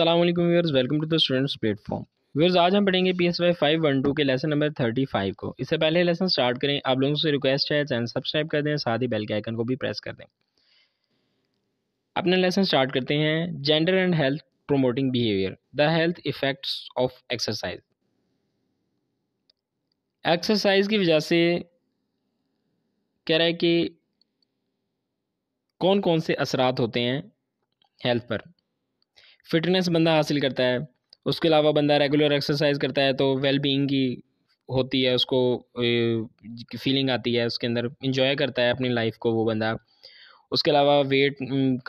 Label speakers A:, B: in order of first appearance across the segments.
A: अल्लाम viewers welcome to the students platform viewers आज हम पढ़ेंगे P S Y five one two के लेसन नंबर थर्टी फाइव को इससे पहले लेसन स्टार्ट करें आप लोगों से रिक्वेस्ट है चैनल सब्सक्राइब कर दें साथ ही बेल के आइकन को भी प्रेस कर दें अपना लेसन स्टार्ट करते हैं gender and health promoting behaviour the health effects of exercise exercise की वजह से कह रहा है कि कौन कौन से असरात होते हैं हेल्थ पर फिटनेस बंदा हासिल करता है उसके अलावा बंदा रेगुलर एक्सरसाइज करता है तो वेल बींग की होती है उसको फीलिंग आती है उसके अंदर इंजॉय करता है अपनी लाइफ को वो बंदा उसके अलावा वेट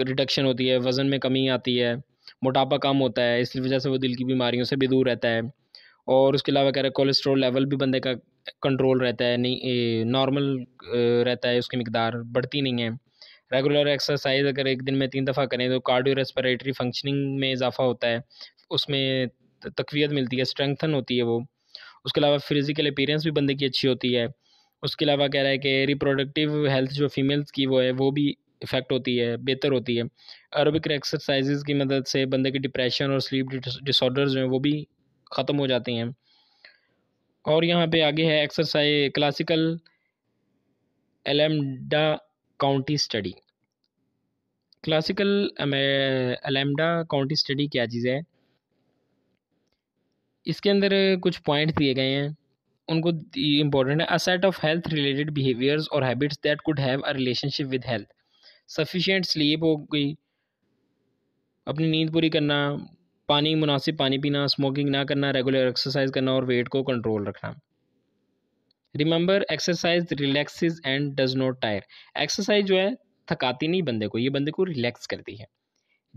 A: रिडक्शन होती है वज़न में कमी आती है मोटापा कम होता है इसलिए वजह से वो दिल की बीमारियों से भी दूर रहता है और उसके अलावा कह रहे कोलेस्ट्रॉल लेवल भी बंदे का कंट्रोल रहता है नहीं नॉर्मल रहता है उसकी मकदार बढ़ती नहीं है रेगुलर एक्सरसाइज अगर एक दिन में तीन दफ़ा करें तो कार्डियो रेस्परेटरी फंक्शनिंग में इजाफा होता है उसमें तकवीत मिलती है स्ट्रेंथन होती है वो उसके अलावा फिज़िकल अपीरेंस भी बंदे की अच्छी होती है उसके अलावा कह रहा है कि रिप्रोडक्टिव हेल्थ जो फीमेल्स की वो है वो भी इफ़ेक्ट होती है बेहतर होती है अरबिक एक्सरसाइज़ की मदद से बंदे के डिप्रेशन और स्लीप डिसऑर्डर्स जो हैं वो भी ख़त्म हो जाती हैं और यहाँ पे आगे है exercise classical Alameda County study classical Alameda County study क्या चीज़ है इसके अंदर कुछ पॉइंट दिए गए हैं उनको इम्पोर्टेंट है a set of health related behaviours और habits that could have a relationship with health sufficient sleep हो गई अपनी नींद पूरी करना पानी मुनासिब पानी पीना स्मोकिंग ना करना रेगुलर एक्सरसाइज करना और वेट को कंट्रोल रखना remember exercise relaxes and does not tire exercise जो है थकाती नहीं बंदे को ये बंदे को रिलैक्स करती है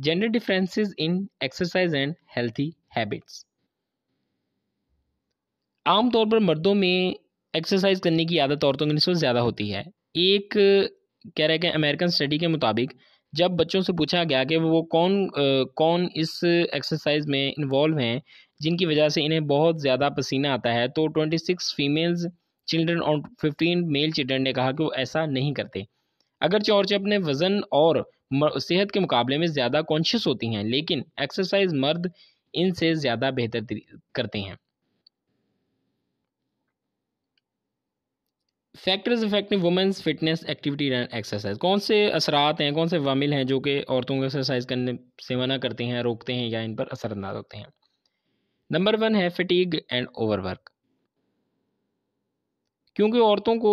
A: gender differences in exercise and healthy habits आमतौर पर मर्दों में एक्सरसाइज करने की आदत औरतों के निस्बत ज़्यादा होती है एक कह रहे हैं अमेरिकन स्टडी के मुताबिक जब बच्चों से पूछा गया कि वो कौन आ, कौन इस एक्सरसाइज में इन्वॉल्व हैं जिनकी वजह से इन्हें बहुत ज़्यादा पसीना आता है तो ट्वेंटी सिक्स फीमेल्स चिल्ड्रन और फिफ्टीन मेल चिल्ड्रन ने कहा कि वो ऐसा नहीं करते अगर चौरचे अपने वजन और सेहत के मुकाबले में ज़्यादा कॉन्शियस होती हैं लेकिन एक्सरसाइज मर्द इनसे ज़्यादा बेहतर करते हैं factors effective women's fitness activity and exercise कौन से असरात हैं कौन से वामिल हैं जो कि औरतों को एक्सरसाइज करने से मना करते हैं रोकते हैं या इन पर असरअंदाज होते हैं नंबर वन है फिटीग एंड ओवरवर्क क्योंकि औरतों को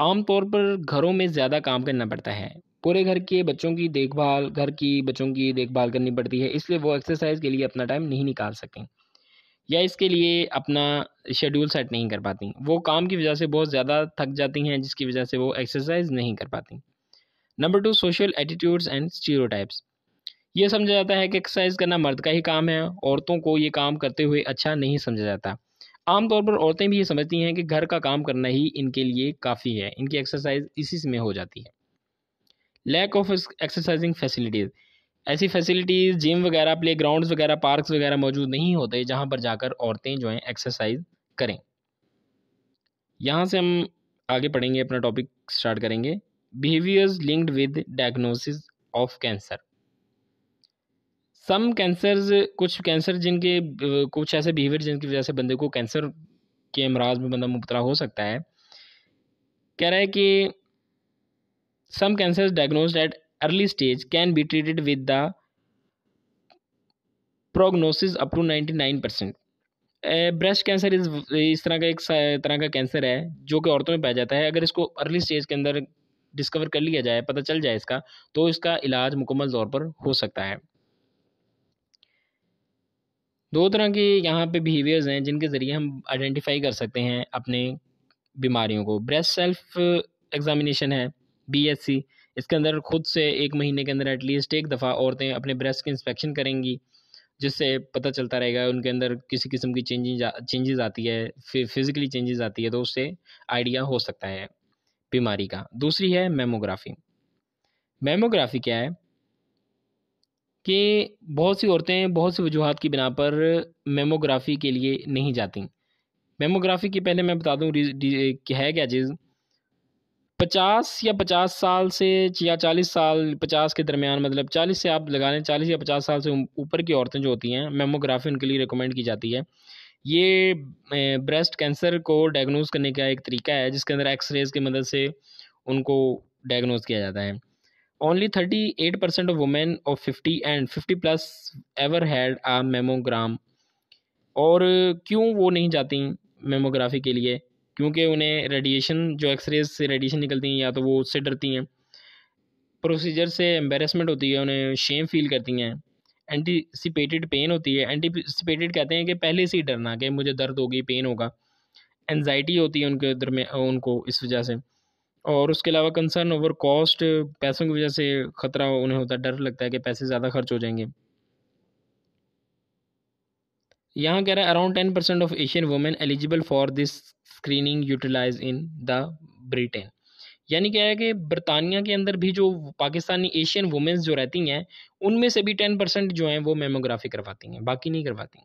A: आमतौर पर घरों में ज़्यादा काम करना पड़ता है पूरे घर के बच्चों की देखभाल घर की बच्चों की देखभाल करनी पड़ती है इसलिए वो एक्सरसाइज के लिए अपना टाइम नहीं निकाल सकें या इसके लिए अपना शेड्यूल सेट नहीं कर पाती वो काम की वजह से बहुत ज़्यादा थक जाती हैं जिसकी वजह से वो एक्सरसाइज नहीं कर पाती number two social attitudes and stereo ये समझा जाता है कि एक्सरसाइज करना मर्द का ही काम है औरतों को ये काम करते हुए अच्छा नहीं समझा जाता आमतौर पर औरतें भी ये समझती हैं कि घर का काम करना ही इनके लिए काफ़ी है इनकी एक्सरसाइज इसी में हो जाती है लैक ऑफ एक्सरसाइजिंग फैसिलिटीज़ ऐसी फैसिलिटीज़ जिम वगैरह प्ले ग्राउंड वगैरह पार्क वगैरह मौजूद नहीं होते जहाँ पर जाकर औरतें जो हैं एक्सरसाइज करें यहाँ से हम आगे पढ़ेंगे अपना टॉपिक स्टार्ट करेंगे behaviours linked with diagnosis of cancer some cancers कुछ कैंसर जिनके कुछ ऐसे बिहेवियर जिनकी वजह से बंदे को कैंसर के अमराज में बंदा मुबतला हो सकता है कह रहा है कि some cancer diagnose at early stage can be treated with the prognosis up to ninety nine percent breast cancer इस इस तरह का एक तरह का कैंसर है जो कि औरतों में पाया जाता है अगर इसको अर्ली स्टेज के अंदर डिस्कवर कर लिया जाए पता चल जाए इसका तो इसका इलाज मुकम्मल तौर पर हो सकता है दो तरह के यहाँ पे बिहेवियर्स हैं जिनके ज़रिए हम आइडेंटिफाई कर सकते हैं अपने बीमारियों को ब्रेस्ट सेल्फ एग्ज़ामिनेशन है बीएससी इसके अंदर खुद से एक महीने के अंदर एटलीस्ट एक दफ़ा औरतें अपने ब्रेस्ट की इंस्पेक्शन करेंगी जिससे पता चलता रहेगा उनके अंदर किसी किस्म की चेंजिंग चेंजेस आती है फिज़िकली चेंजेस आती है तो उससे आइडिया हो सकता है बीमारी का दूसरी है मेमोग्राफी मेमोग्राफी क्या है कि बहुत सी औरतें बहुत सी वजूहत की बिना पर मेमोग्राफी के लिए नहीं जाती मेमोग्राफी की पहले मैं बता दूँ है क्या चीज़ पचास या पचास साल से या चालीस साल पचास के दरमियान मतलब चालीस से आप लगा लें चालीस या पचास साल से ऊपर की औरतें जो होती हैं मेमोग्राफी उनके लिए रिकमेंड की जाती है ये ब्रेस्ट कैंसर को डायग्नोज करने का एक तरीका है जिसके अंदर एक्सरेज की मदद से उनको डायग्नोज किया जाता है only 38% of women of 50 and 50 plus ever had a mammogram और क्यों वो नहीं जाती मेमोग्राफी के लिए क्योंकि उन्हें रेडिएशन जो एक्सरेज से रेडिएशन निकलती हैं या तो वो उससे डरती हैं प्रोसीजर से एम्बेरसमेंट होती है उन्हें शेम फील करती हैं एंटीसिपेटेड पेन होती है एंटीसिपेटेड कहते हैं कि पहले से ही डरना कि मुझे दर्द होगी पेन होगा एनजाइटी होती है उनके में उनको इस वजह से और उसके अलावा कंसर्न ओवर कॉस्ट पैसों की वजह से ख़तरा उन्हें होता है डर लगता है कि पैसे ज़्यादा खर्च हो जाएंगे यहाँ कह रहा है around ten percent of Asian women eligible for this screening utilise in the Britain यानी कह रहा है कि बरतानिया के अंदर भी जो पाकिस्तानी एशियन वुमेन्स जो रहती हैं उनमें से भी टेन परसेंट जो हैं वो मेमोग्राफी करवाती हैं बाकी नहीं करवाती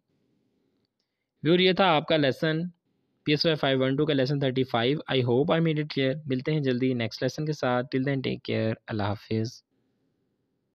A: व्यूर ये था आपका lesson P S Y five one two का lesson thirty five I hope I made it clear मिलते हैं जल्दी नेक्स्ट लेसन के साथ टिल देन टेक केयर अल्लाह हाफिज़